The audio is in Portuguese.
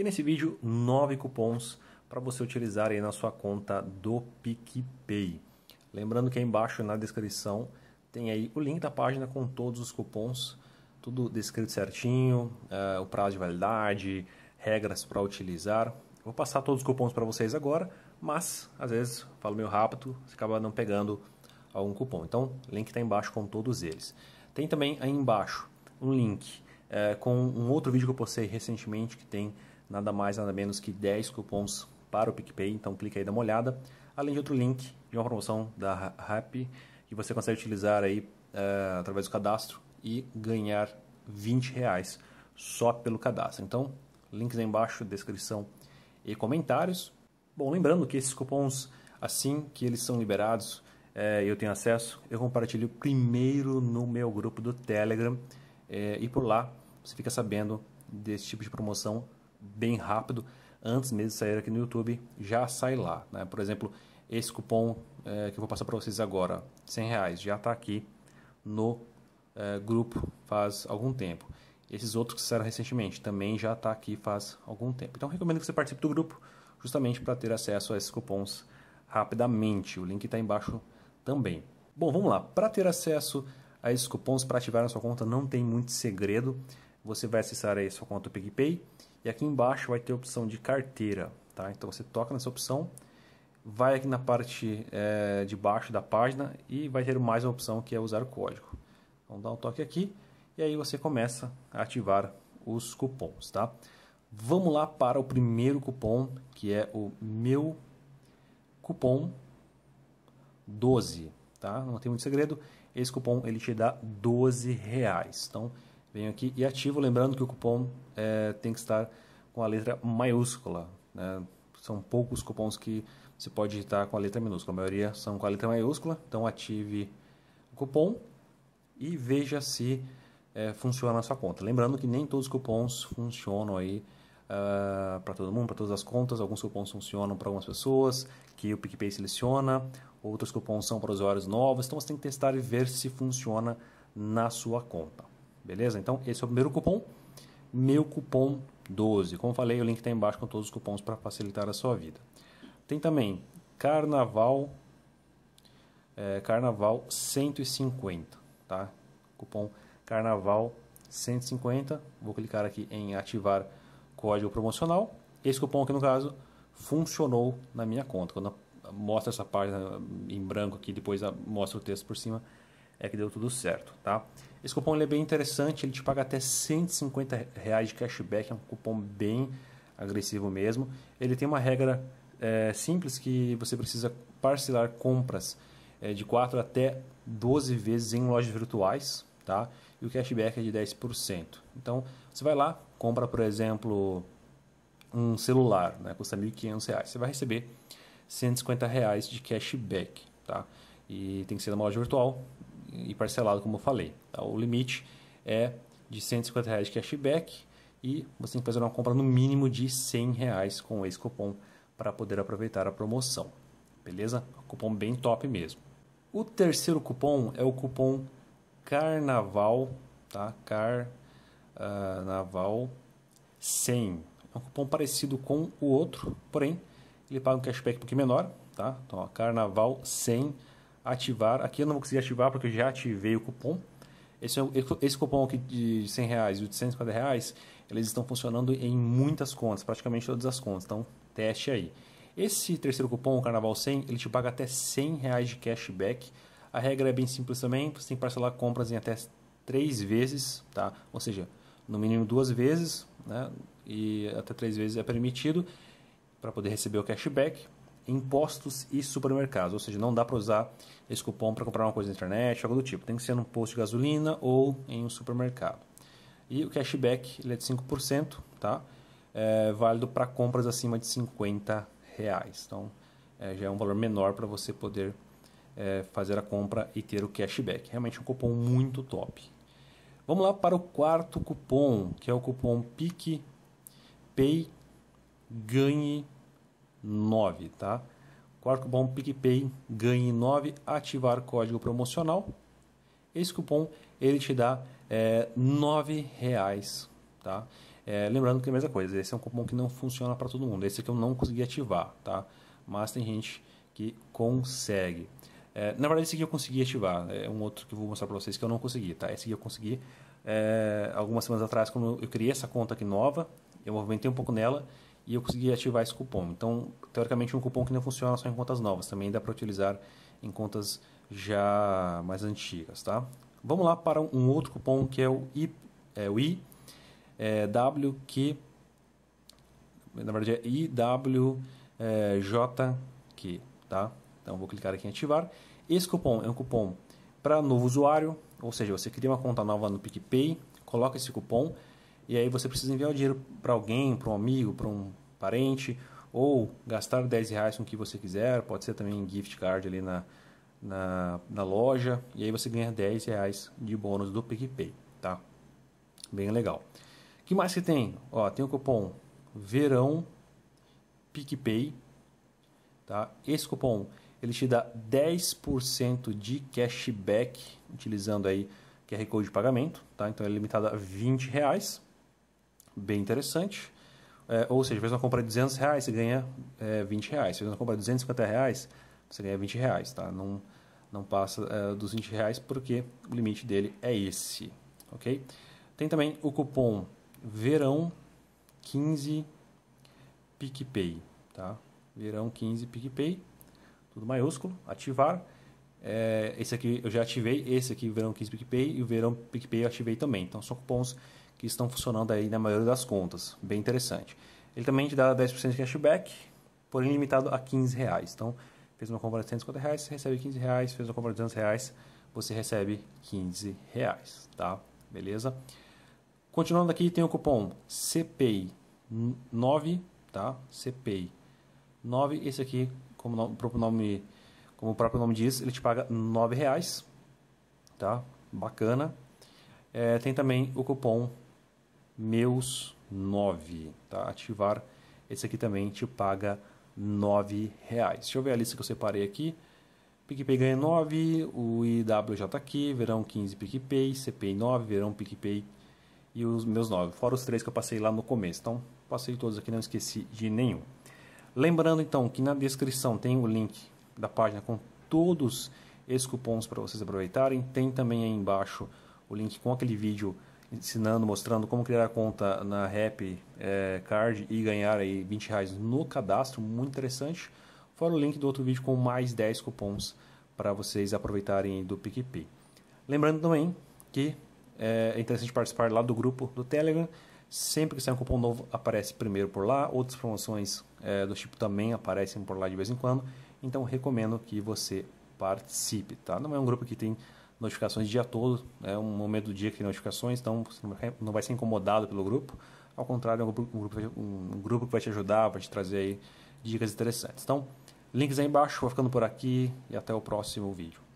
E nesse vídeo, nove cupons para você utilizar aí na sua conta do PicPay. Lembrando que aí embaixo na descrição tem aí o link da página com todos os cupons, tudo descrito certinho, uh, o prazo de validade, regras para utilizar. Vou passar todos os cupons para vocês agora, mas às vezes falo meio rápido, você acaba não pegando algum cupom. Então, link está embaixo com todos eles. Tem também aí embaixo um link eh, com um outro vídeo que eu postei recentemente que tem nada mais, nada menos que 10 cupons para o PicPay, então clica aí, dá uma olhada. Além de outro link de uma promoção da Happy que você consegue utilizar aí eh, através do cadastro e ganhar 20 reais só pelo cadastro. Então, links aí embaixo, descrição e comentários. Bom, lembrando que esses cupons, assim que eles são liberados eh, eu tenho acesso, eu compartilho primeiro no meu grupo do Telegram eh, e por lá você fica sabendo desse tipo de promoção bem rápido, antes mesmo de sair aqui no YouTube, já sai lá. Né? Por exemplo, esse cupom é, que eu vou passar para vocês agora, 100 reais, já está aqui no é, grupo faz algum tempo. Esses outros que saíram recentemente também já está aqui faz algum tempo. Então recomendo que você participe do grupo justamente para ter acesso a esses cupons rapidamente. O link está embaixo também. Bom, vamos lá. Para ter acesso a esses cupons para ativar a sua conta não tem muito segredo. Você vai acessar aí sua conta PicPay e aqui embaixo vai ter a opção de carteira. Tá? Então você toca nessa opção, vai aqui na parte é, de baixo da página e vai ter mais uma opção que é usar o código. Então dá um toque aqui e aí você começa a ativar os cupons. Tá? Vamos lá para o primeiro cupom que é o meu cupom 12. Tá? Não tem muito segredo. Esse cupom ele te dá 12 reais. Então venho aqui e ativo, lembrando que o cupom é, tem que estar com a letra maiúscula. Né? São poucos cupons que você pode digitar com a letra minúscula, a maioria são com a letra maiúscula, então ative o cupom e veja se é, funciona a sua conta. Lembrando que nem todos os cupons funcionam aí uh, ah, para todo mundo, para todas as contas. Alguns cupons funcionam para algumas pessoas, que o PicPay seleciona. Outros cupons são para usuários novos. Então você tem que testar e ver se funciona na sua conta. Beleza? Então, esse é o primeiro cupom, meu cupom 12. Como falei, o link está embaixo com todos os cupons para facilitar a sua vida. Tem também Carnaval, é, Carnaval 150, tá? Cupom Carnaval 150. Vou clicar aqui em ativar código promocional. Esse cupom aqui, no caso, funcionou na minha conta. Quando mostra essa página em branco aqui, depois mostra o texto por cima, é que deu tudo certo, tá? Esse cupom ele é bem interessante, ele te paga até 150 reais de cashback, é um cupom bem agressivo mesmo. Ele tem uma regra é, simples que você precisa parcelar compras é, de 4 até 12 vezes em lojas virtuais, tá? E o cashback é de 10%. Então, você vai lá, compra, por exemplo, um celular, né? Custa 1.500 reais, você vai receber 150 reais de cashback, tá? E tem que ser numa loja virtual, e parcelado, como eu falei. Tá? O limite é de 150 reais de cashback e você tem que fazer uma compra no mínimo de 100 reais com esse cupom para poder aproveitar a promoção. Beleza? Um cupom bem top mesmo. O terceiro cupom é o cupom Carnaval, tá? Carnaval ah, 100. É um cupom parecido com o outro, porém ele paga um cashback um pouquinho menor, tá? Então, ó, Carnaval 100 ativar. Aqui eu não vou conseguir ativar porque eu já ativei o cupom. Esse, é esse cupom aqui de 100 reais e de 150 reais, eles estão funcionando em muitas contas, praticamente todas as contas. Então, teste aí. Esse terceiro cupom, o Carnaval 100, ele te paga até 100 reais de cashback. A regra é bem simples também, você tem que parcelar compras em até três vezes, tá? Ou seja, no mínimo duas vezes, né? E até três vezes é permitido para poder receber o cashback impostos e supermercados. Ou seja, não dá para usar esse cupom para comprar uma coisa na internet, algo do tipo. Tem que ser num posto de gasolina ou em um supermercado. E o cashback ele é de 5%, tá? É válido para compras acima de 50 reais. Então, é, já é um valor menor para você poder é, fazer a compra e ter o cashback. Realmente é um cupom muito top. Vamos lá para o quarto cupom, que é o cupom PIC PAY GANHE 9, tá? Quarto cupom PicPay ganhe 9, ativar código promocional. Esse cupom ele te dá é, 9 reais, tá? É, lembrando que é a mesma coisa, esse é um cupom que não funciona para todo mundo. Esse aqui é eu não consegui ativar, tá? Mas tem gente que consegue. É, na verdade, esse aqui eu consegui ativar. É um outro que eu vou mostrar para vocês que eu não consegui, tá? Esse aqui eu consegui é, algumas semanas atrás, quando eu criei essa conta aqui nova, eu movimentei um pouco nela e eu consegui ativar esse cupom. Então, teoricamente, um cupom que não funciona só em contas novas, também dá para utilizar em contas já mais antigas, tá? Vamos lá para um outro cupom que é o I, é, o I é, WQ, na verdade é IWJQ, é, tá? Então, vou clicar aqui em ativar. Esse cupom é um cupom para novo usuário, ou seja, você cria uma conta nova no PicPay, coloca esse cupom, e aí você precisa enviar o dinheiro para alguém, para um amigo, para um parente, ou gastar 10 reais com o que você quiser, pode ser também gift card ali na, na, na loja, e aí você ganha 10 reais de bônus do PicPay, tá? Bem legal. O que mais que tem? Ó, tem o cupom VERÃO PicPay, tá? Esse cupom, ele te dá 10% de cashback, utilizando aí QR Code de pagamento, tá? Então é limitado a 20 reais bem interessante. É, ou seja, fez uma compra de 200 reais, você ganha é, 20 reais. Fez uma compra de 250 reais, você ganha 20 reais, tá? Não, não passa é, dos 20 reais porque o limite dele é esse, ok? Tem também o cupom VERÃO15 PicPay, tá? VERÃO15 PicPay, tudo maiúsculo, ativar. É, esse aqui eu já ativei, esse aqui Verão 15 PicPay e o Verão PicPay eu ativei também. Então são cupons que estão funcionando aí na maioria das contas. Bem interessante. Ele também te dá 10% de cashback, porém limitado a 15 reais. Então, fez uma compra de 150 reais, você recebe 15 reais. Fez uma compra de 200 reais, você recebe 15 reais, tá? Beleza? Continuando aqui, tem o cupom CPI9, tá? CPI9. Esse aqui, como o próprio nome, como o próprio nome diz, ele te paga 9 reais, tá? Bacana. É, tem também o cupom meus 9, tá? Ativar, esse aqui também te paga 9 reais. Deixa eu ver a lista que eu separei aqui. PicPay ganha 9, o IWJ tá aqui Verão 15 PicPay, CPI 9, Verão PicPay e os meus 9, fora os três que eu passei lá no começo. Então, passei todos aqui, não esqueci de nenhum. Lembrando então que na descrição tem o link da página com todos esses cupons para vocês aproveitarem. Tem também aí embaixo o link com aquele vídeo ensinando, mostrando como criar a conta na Happy é, Card e ganhar aí 20 reais no cadastro, muito interessante. Fora o link do outro vídeo com mais 10 cupons para vocês aproveitarem do PicPay. Lembrando também que é, é interessante participar lá do grupo do Telegram. Sempre que sai um cupom novo, aparece primeiro por lá. Outras promoções é, do tipo também aparecem por lá de vez em quando. Então, recomendo que você participe, tá? Não é um grupo que tem notificações o dia todo, é um momento do dia que tem notificações, então você não vai ser incomodado pelo grupo. Ao contrário, é um grupo, um grupo, um grupo que vai te ajudar, vai te trazer dicas interessantes. Então, links aí embaixo, vou ficando por aqui e até o próximo vídeo.